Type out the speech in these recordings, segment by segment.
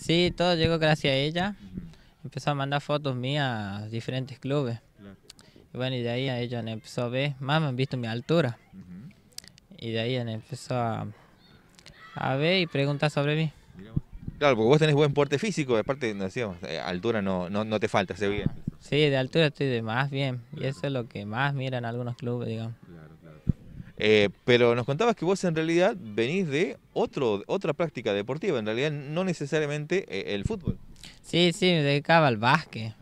Sí, todo llegó gracias a ella. Empezó a mandar fotos mías a diferentes clubes. Y bueno, y de ahí a ella empezó a ver, más me han visto mi altura. Y de ahí empezó a, ver y preguntar sobre mí. Claro, porque vos tenés buen porte físico, aparte, parte, decíamos, eh, altura no, no, no te falta, se ve bien. Sí, de altura estoy de más bien, y eso es lo que más miran algunos clubes, digamos. Eh, pero nos contabas que vos en realidad venís de otro, otra práctica deportiva, en realidad no necesariamente eh, el fútbol. Sí, sí, me dedicaba al básquet.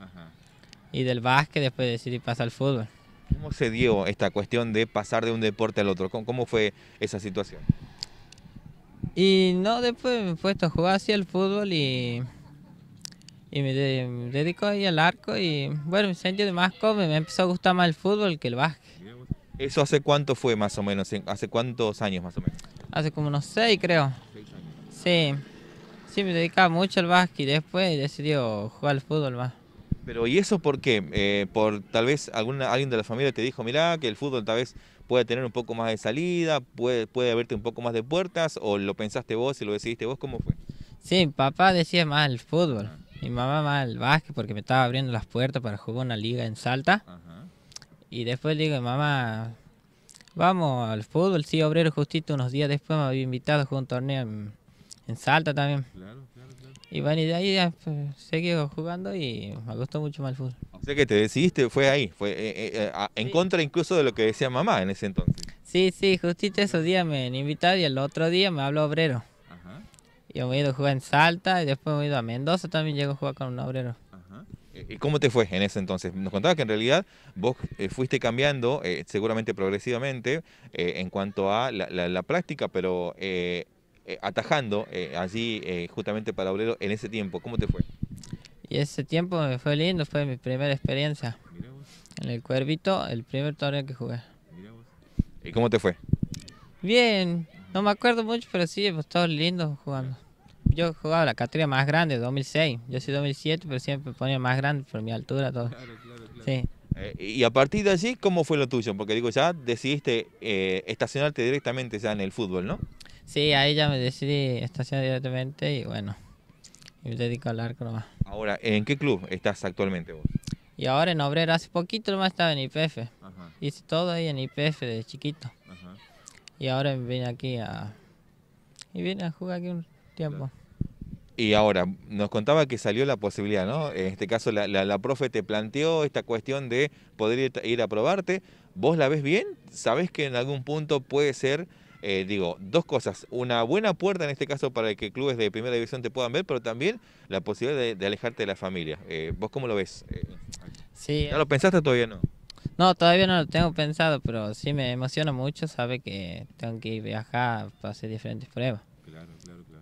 Y del básquet después decidí pasar al fútbol. ¿Cómo se dio esta cuestión de pasar de un deporte al otro? ¿Cómo, fue esa situación? Y no, después me he puesto a jugar así el fútbol y, y me, dedico ahí al arco y bueno, me sentí más cómodo, me empezó a gustar más el fútbol que el básquet. ¿Eso hace cuánto fue más o menos? ¿Hace cuántos años más o menos? Hace como unos seis, creo. Sí. Sí, me dedicaba mucho al básquet y después decidí jugar al fútbol más. Pero ¿y eso por qué? Eh, por tal vez alguna, alguien de la familia te dijo, mirá, que el fútbol tal vez puede tener un poco más de salida, puede, puede abrirte un poco más de puertas, o lo pensaste vos y lo decidiste vos, ¿cómo fue? Sí, papá decía más el fútbol, mi mamá más el básquet porque me estaba abriendo las puertas para jugar una liga en Salta. Y después le digo, mamá, vamos al fútbol. Sí, Obrero justito unos días después me había invitado a jugar un torneo en, Salta también. Claro, claro, claro. Y bueno, y de ahí pues, seguí jugando y me gustó mucho más el fútbol. O sea que te decidiste, fue ahí, fue eh, eh, eh, en contra incluso de lo que decía mamá en ese entonces. Sí, sí, justito esos días me invitaron y el otro día me habló Obrero. Ajá. Yo me he ido a jugar en Salta y después me he ido a Mendoza también, llego a jugar con un Obrero. ¿Y cómo te fue en ese entonces? Nos contabas que en realidad vos eh, fuiste cambiando, eh, seguramente progresivamente, eh, en cuanto a la, práctica, pero atajando allí justamente para Obrero en ese tiempo. ¿Cómo te fue? Y ese tiempo me fue lindo, fue mi primera experiencia. En el Cuervito, el primer torneo que jugué. ¿Y cómo te fue? Bien, no me acuerdo mucho, pero sí, pues estado lindo jugando yo jugaba la categoría más grande, 2006. Yo soy 2007, pero siempre ponía más grande por mi altura, todo. Sí. Eh, y a partir de allí, ¿cómo fue lo tuyo? Porque digo, ya decidiste eh, estacionarte directamente ya en el fútbol, ¿no? Sí, ahí ya me decidí estacionar directamente y bueno, me dedico al arco nomás. Ahora, ¿en qué club estás actualmente vos? Y ahora en Obrero, hace poquito nomás estaba en IPF. Hice todo ahí en IPF de chiquito. Y ahora vine aquí a. Y vine a jugar aquí un tiempo. Y ahora, nos contaba que salió la posibilidad, ¿no? En este caso, la, profe te planteó esta cuestión de poder ir, a probarte. ¿Vos la ves bien? ¿Sabés que en algún punto puede ser, eh, digo, dos cosas? Una buena puerta en este caso para que clubes de primera división te puedan ver, pero también la posibilidad de, alejarte de la familia. Eh, ¿Vos cómo lo ves? ¿No sí. lo pensaste todavía no? No, todavía no lo tengo pensado, pero sí me emociona mucho sabe que tengo que ir viajar para hacer diferentes pruebas. Claro, claro, claro.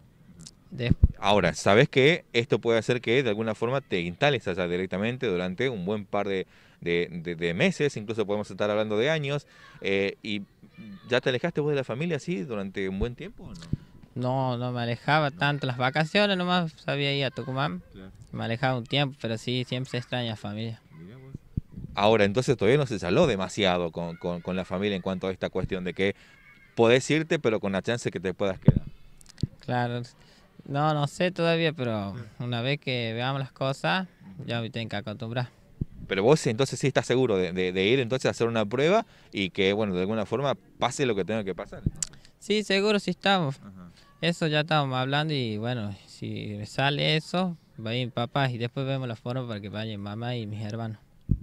Ahora, sabes qué? esto puede hacer que de alguna forma te instales allá directamente durante un buen par de, meses, incluso podemos estar hablando de años, eh, y ya te alejaste vos de la familia así durante un buen tiempo. ¿o no? no, no me alejaba tanto las vacaciones, nomás sabía ir a Tucumán, me alejaba un tiempo, pero sí, siempre se extraña familia. Ahora, entonces todavía no se saló demasiado con, con la familia en cuanto a esta cuestión de que podés irte, pero con la chance que te puedas quedar. Claro, no, no sé todavía, pero mm. una vez que veamos las cosas, ya me tengo que acostumbrar. Pero vos entonces sí estás seguro de, ir entonces a hacer una prueba y que, bueno, de alguna forma pase lo que tenga que pasar. Sí, seguro sí estamos. Eso ya estamos hablando y bueno, si sale eso, va a ir papá y después vemos la forma para que vayan mamá y mis hermanos.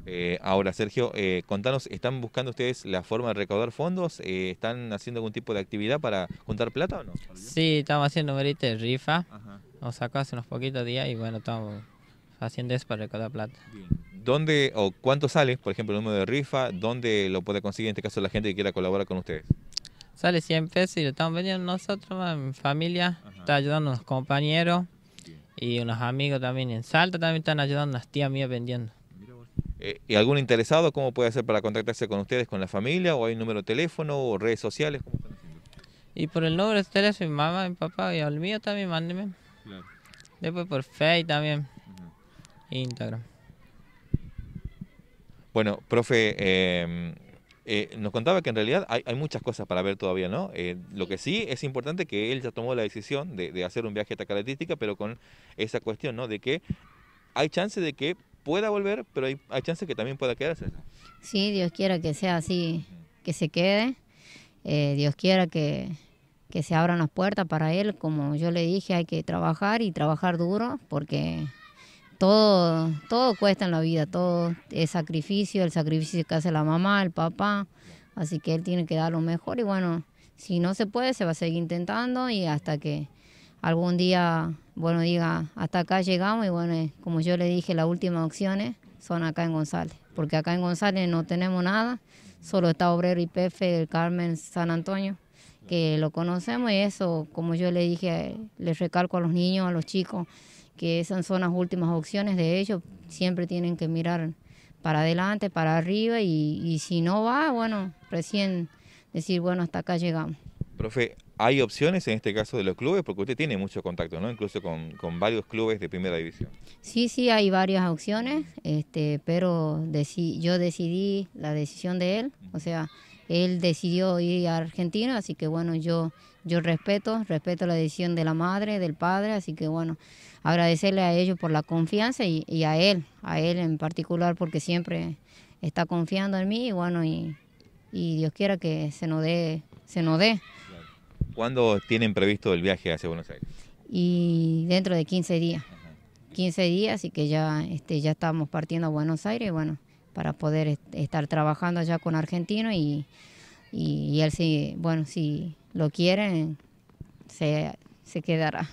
Eh, ahora, Sergio, eh, contanos, ¿están buscando ustedes la forma de recaudar fondos? Eh, ¿Están haciendo algún tipo de actividad para juntar plata o no? Sí, estamos haciendo un de rifa. Nos sacó hace unos poquitos días y bueno, estamos haciendo eso para recaudar plata. ¿Dónde o cuánto sale, por ejemplo, el número de rifa? ¿Dónde lo puede conseguir, en este caso, la gente que quiera colaborar con ustedes? Sale 100 pesos y lo estamos vendiendo nosotros, mi familia, está ayudando a unos compañeros y unos amigos también en Salta, también están ayudando a las tías mías vendiendo. Eh, ¿Y algún interesado cómo puede hacer para contactarse con ustedes, con la familia? ¿O hay un número de teléfono o redes sociales? Y por el nombre de teléfono, mi mamá, mi papá y al mío también, mándeme Después por Facebook también. Instagram. Bueno, profe, em, eh, nos contaba que en realidad hay, muchas cosas para ver todavía, ¿no? Eh, lo que sí es importante que él ya tomó la decisión de, hacer un viaje a esta característica, pero con esa cuestión, ¿no? De que hay chance de que pueda volver, pero hay, hay chance que también pueda quedarse. Sí, Dios quiera que sea así, que se quede. Eh, Dios quiera que, que se abran las puertas para él. Como yo le dije, hay que trabajar y trabajar duro porque todo, todo cuesta en la vida, todo es sacrificio, el sacrificio que hace la mamá, el papá. Así que él tiene que dar lo mejor y bueno, si no se puede, se va a seguir intentando y hasta que algún día, bueno, diga, hasta acá llegamos y bueno, como yo le dije, las últimas opciones son acá en González, porque acá en González no tenemos nada, solo está Obrero y Pefe, del Carmen, San Antonio, que lo conocemos y eso, como yo le dije, les recalco a los niños, a los chicos, que esas son las últimas opciones de ellos, siempre tienen que mirar para adelante, para arriba y, y si no va, bueno, recién decir, bueno, hasta acá llegamos. Profe, hay opciones en este caso de los clubes, porque usted tiene mucho contacto, ¿no? Incluso con, varios clubes de primera división. Sí, sí, hay varias opciones, este, pero yo decidí la decisión de él, o sea, él decidió ir a Argentina, así que bueno, yo, yo respeto, respeto la decisión de la madre, del padre, así que bueno, agradecerle a ellos por la confianza y, a él, a él en particular, porque siempre está confiando en mí y bueno, y, y Dios quiera que se nos dé, se nos dé. ¿Cuándo tienen previsto el viaje hacia Buenos Aires? Y dentro de 15 días. 15 días y que ya, este, ya estamos partiendo a Buenos Aires, bueno, para poder estar trabajando allá con argentino y, él, si, bueno, si lo quieren, se, quedará.